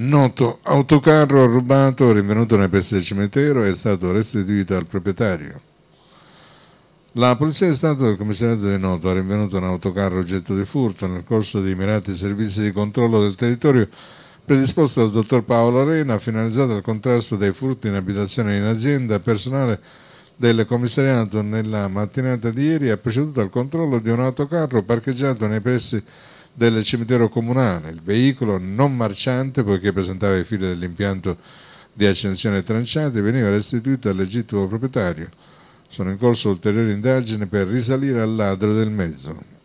noto autocarro rubato rinvenuto nei pressi del cimitero è stato restituito al proprietario. La Polizia di Stato del Commissariato di Noto ha rinvenuto un autocarro oggetto di furto nel corso dei mirati servizi di controllo del territorio predisposto dal dottor Paolo Arena, finalizzato al contrasto dei furti in abitazione e in azienda. Il personale del commissariato nella mattinata di ieri ha proceduto al controllo di un autocarro parcheggiato nei pressi del cimitero comunale, il veicolo non marciante poiché presentava i fili dell'impianto di accensione tranciante veniva restituito al legittimo proprietario. Sono in corso ulteriori indagini per risalire al ladro del mezzo.